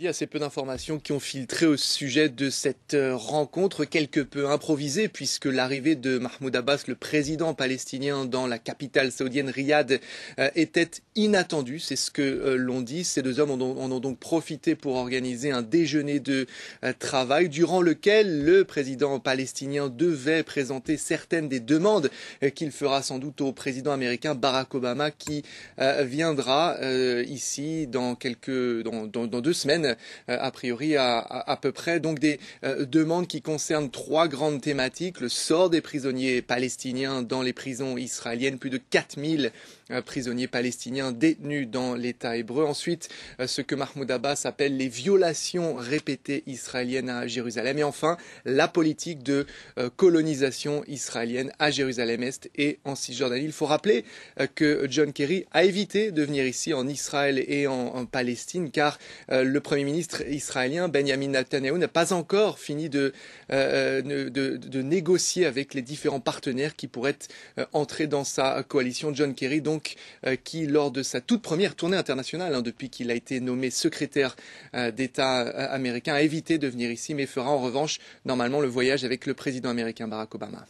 Il y a assez peu d'informations qui ont filtré au sujet de cette euh, rencontre quelque peu improvisée puisque l'arrivée de Mahmoud Abbas, le président palestinien dans la capitale saoudienne Riyad, euh, était inattendue. C'est ce que euh, l'on dit. Ces deux hommes en ont, donc profité pour organiser un déjeuner de travail durant lequel le président palestinien devait présenter certaines des demandes qu'il fera sans doute au président américain Barack Obama qui viendra ici dans quelques, dans deux semaines euh, a priori à, peu près donc des euh, demandes qui concernent trois grandes thématiques le sort des prisonniers palestiniens dans les prisons israéliennes, plus de 4000 euh, prisonniers palestiniens détenus dans l'État hébreu. Ensuite, ce que Mahmoud Abbas appelle les violations répétées israéliennes à Jérusalem. Et enfin, la politique de colonisation israélienne à Jérusalem-Est et en Cisjordanie. Il faut rappeler que John Kerry a évité de venir ici en Israël et en, en Palestine car le premier Premier ministre israélien Benjamin Netanyahu n'a pas encore fini de, euh, euh, négocier avec les différents partenaires qui pourraient euh, entrer dans sa coalition. John Kerry, donc, qui, lors de sa toute première tournée internationale, hein, depuis qu'il a été nommé secrétaire d'État américain, a évité de venir ici, mais fera en revanche normalement le voyage avec le président américain Barack Obama.